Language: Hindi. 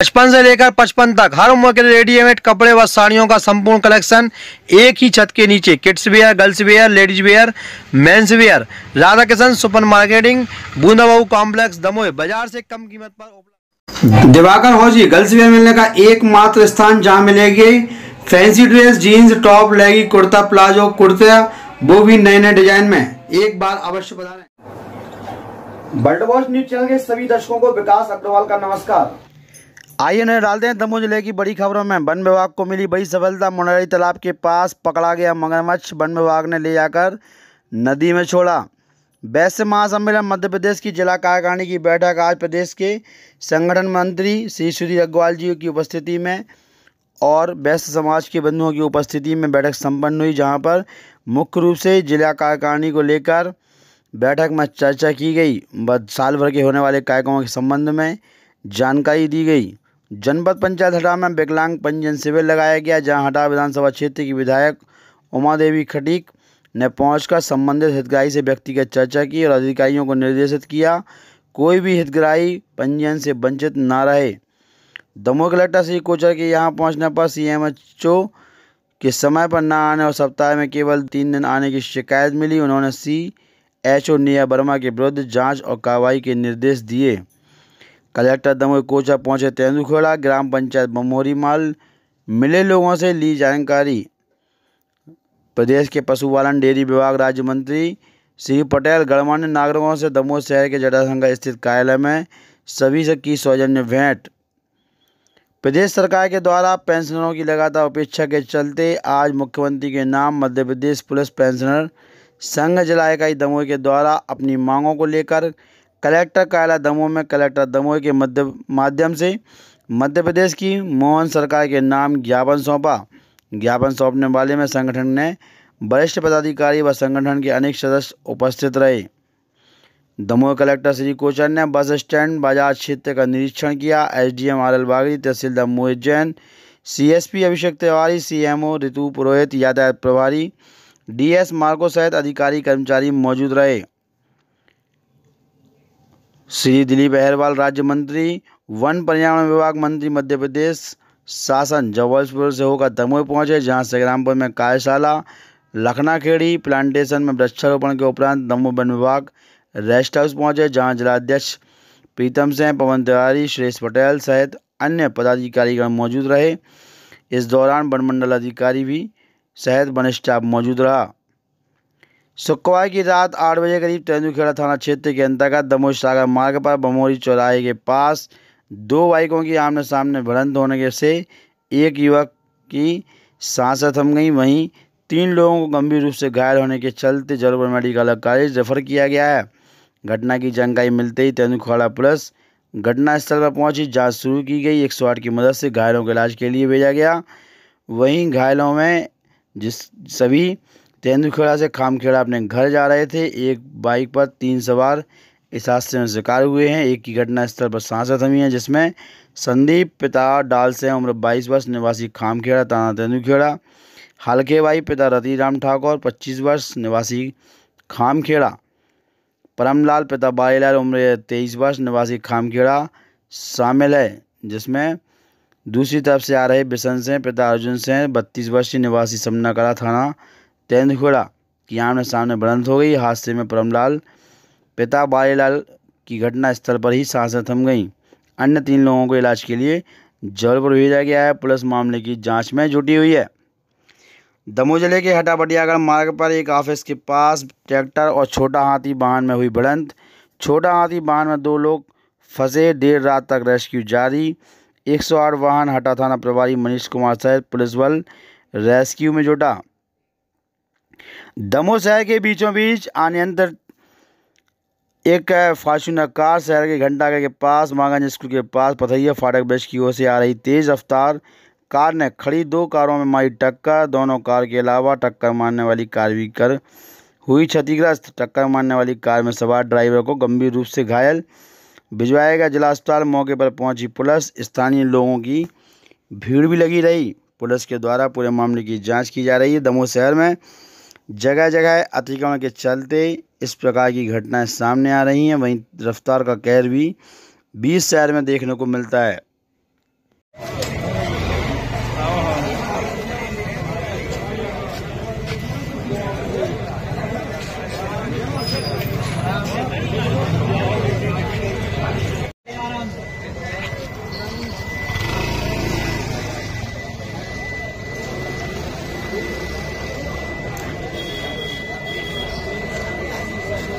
बचपन से लेकर पचपन तक हर उम्र के रेडीमेड कपड़े व साड़ियों का संपूर्ण कलेक्शन एक ही छत के नीचे kids wear girls wear ladies wear men's wear Radha Kishan super marketing बूंदाबाऊ कॉम्प्लेक्स दमोह बाजार से कम कीमत पर दिवाकर होजी गर्ल्स वेयर मिलने का एकमात्र स्थान जहाँ मिलेगी फैंसी ड्रेस जीन्स टॉप लेगी कुर्ता प्लाजो कुर्ता वो भी नए नए डिजाइन में एक बार अवश्य बता रहे बल्ड वॉश न्यूज चैनल के सभी दर्शकों को विकास अग्रवाल का नमस्कार आइए नजर डालते हैं दमोह जिले की बड़ी खबरों में वन विभाग को मिली बड़ी सफलता मुनारी तालाब के पास पकड़ा गया मगरमच्छ वन विभाग ने ले जाकर नदी में छोड़ा वैश्य महासम्मेलन मध्य प्रदेश की जिला कार्यकारिणी की बैठक आज प्रदेश के संगठन मंत्री श्री सुधीर अग्रवाल जी की उपस्थिति में और वैश्य समाज के बंधुओं की उपस्थिति में बैठक सम्पन्न हुई जहाँ पर मुख्य रूप से जिला कार्यकारिणी को लेकर बैठक में चर्चा की गई साल भर के होने वाले कार्यक्रमों के संबंध में जानकारी दी गई जनपद पंचायत हटा में विकलांग पंजीयन शिविर लगाया गया जहां हटा विधानसभा क्षेत्र की विधायक उमा देवी खटीक ने पहुंचकर संबंधित हितग्राही से व्यक्तिगत चर्चा की और अधिकारियों को निर्देशित किया कोई भी हितग्राही पंजीयन से वंचित न रहे दमोह कलेक्टर श्री कोचर के यहाँ पहुँचने पर सी एम के समय पर न आने और सप्ताह में केवल तीन दिन आने की शिकायत मिली उन्होंने सी एच ओ निया वर्मा के विरुद्ध जांच और कार्रवाई के निर्देश दिए कलेक्टर दमोह कोचा पहुंचे तेंदुखेड़ा ग्राम पंचायत बमोरी माल मिले लोगों से ली जानकारी प्रदेश के पशुपालन डेयरी विभाग राज्य मंत्री श्री पटेल गणमान्य नागरिकों से दमोह शहर के जटासंघा स्थित कार्यालय में सभी से की सौजन्य भेंट प्रदेश सरकार के द्वारा पेंशनरों की लगातार उपेक्षा के चलते आज मुख्यमंत्री के नाम मध्य प्रदेश पुलिस पेंशनर संघ जिला इकाई दमोह के द्वारा अपनी मांगों को लेकर कलेक्टर कायला दमोह में कलेक्टर दमोह के मध्य माध्यम से मध्य प्रदेश की मोहन सरकार के नाम ज्ञापन सौंपा ज्ञापन सौंपने वाले में संगठन ने वरिष्ठ पदाधिकारी व संगठन के अनेक सदस्य उपस्थित रहे दमोह कलेक्टर श्री कोचर ने बस स्टैंड बाजार क्षेत्र का निरीक्षण किया एसडीएम आर एल बागड़ी तहसीलदार मोहित जैन सीएसपी अभिषेक तिवारी सीएमओ रितु पुरोहित यातायात प्रभारी डीएस मार्को सहित अधिकारी कर्मचारी मौजूद रहे श्री दिलीप अहरवाल राज्य मंत्री वन पर्यावरण विभाग मंत्री मध्य प्रदेश शासन जबलपुर से होकर दमोह पहुंचे जहां संग्रामपुर में कार्यशाला लखनाखेड़ी प्लांटेशन में वृक्षारोपण के उपरांत दमोह वन विभाग रेस्ट हाउस पहुंचे जहां जिलाध्यक्ष प्रीतम सिंह पवन तिवारी सुरेश पटेल सहित अन्य पदाधिकारीगण मौजूद रहे इस दौरान वनमंडल अधिकारी भी सहित वन स्टाफ मौजूद रहा शुक्रवार की रात आठ बजे करीब तेंदुखेड़ा थाना क्षेत्र के अंतर्गत दमोह सागर मार्ग पर बमोरी चौराहे के पास दो बाइकों की आमने सामने भड़ंत होने के से एक युवक की सांस थम गई वहीं तीन लोगों को गंभीर रूप से घायल होने के चलते जलपुर मेडिकल कॉलेज रेफर किया गया है घटना की जानकारी मिलते ही तेंदुखेड़ा पुलिस घटनास्थल पर पहुंची जांच शुरू की गई एक की मदद से घायलों के इलाज के लिए भेजा गया वहीं घायलों में जिस सभी तेंदुखेड़ा से खामखेड़ा अपने घर जा रहे थे एक बाइक पर तीन सवार इस हादसे में शिकार हुए हैं एक की घटना स्थल पर सांस थमी है जिसमें संदीप पिता डाल से उम्र 22 वर्ष निवासी खामखेड़ा थाना तेंदुखेड़ा हल्के भाई पिता रतिराम ठाकुर 25 वर्ष निवासी खामखेड़ा परमलाल पिता बारीलाल उम्र 23 वर्ष निवासी खामखेड़ा शामिल है जिसमें दूसरी तरफ से आ रहे बिशन सिंह पिता अर्जुन सिंह बत्तीस वर्षीय निवासी समनाकला थाना तेंदुखेड़ा की आमने सामने बढ़ंत हो गई हादसे में परमलाल पिता बालीलाल की घटना स्थल पर ही सांसें थम गईं अन्य तीन लोगों को इलाज के लिए जबलपुर भेजा गया है पुलिस मामले की जांच में जुटी हुई है दमोह जिले के हटाबटियागढ़ मार्ग पर एक ऑफिस के पास ट्रैक्टर और छोटा हाथी वाहन में हुई भिड़ंत छोटा हाथी वाहन में दो लोग फंसे देर रात तक रेस्क्यू जारी 108 वाहन हटा थाना प्रभारी मनीष कुमार सहित पुलिस बल रेस्क्यू में जुटा दमो शहर के बीचों बीच आने अंदर एक फार्चूनर कार शहर के घंटाघर के पास मांगा स्कूल के पास पथैया फाटक ब्रश की ओर से आ रही तेज़ रफ्तार कार ने खड़ी दो कारों में मारी टक्कर दोनों कार के अलावा टक्कर मारने वाली कार भी कर हुई क्षतिग्रस्त टक्कर मारने वाली कार में सवार ड्राइवर को गंभीर रूप से घायल भिजवाया गया जिला अस्पताल मौके पर पहुंची पुलिस स्थानीय लोगों की भीड़ भी लगी रही पुलिस के द्वारा पूरे मामले की जांच की जा रही है दमोह शहर में जगह जगह अतिक्रमण के चलते इस प्रकार की घटनाएं सामने आ रही हैं वहीं रफ्तार का कहर भी बीस शहर में देखने को मिलता है